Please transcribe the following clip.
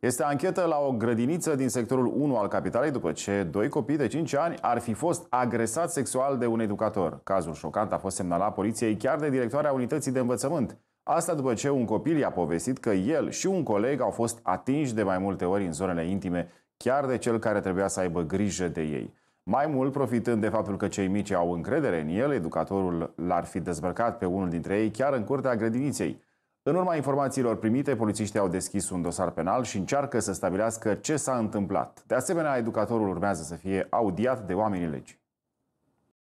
Este anchetă la o grădiniță din sectorul 1 al capitalei după ce doi copii de 5 ani ar fi fost agresați sexual de un educator. Cazul șocant a fost semnalat poliției chiar de directoarea unității de învățământ. Asta după ce un copil i-a povestit că el și un coleg au fost atinși de mai multe ori în zonele intime, chiar de cel care trebuia să aibă grijă de ei. Mai mult, profitând de faptul că cei mici au încredere în el, educatorul l-ar fi dezbrăcat pe unul dintre ei chiar în curtea grădiniței. În urma informațiilor primite, polițiștii au deschis un dosar penal și încearcă să stabilească ce s-a întâmplat. De asemenea, educatorul urmează să fie audiat de oamenii legii.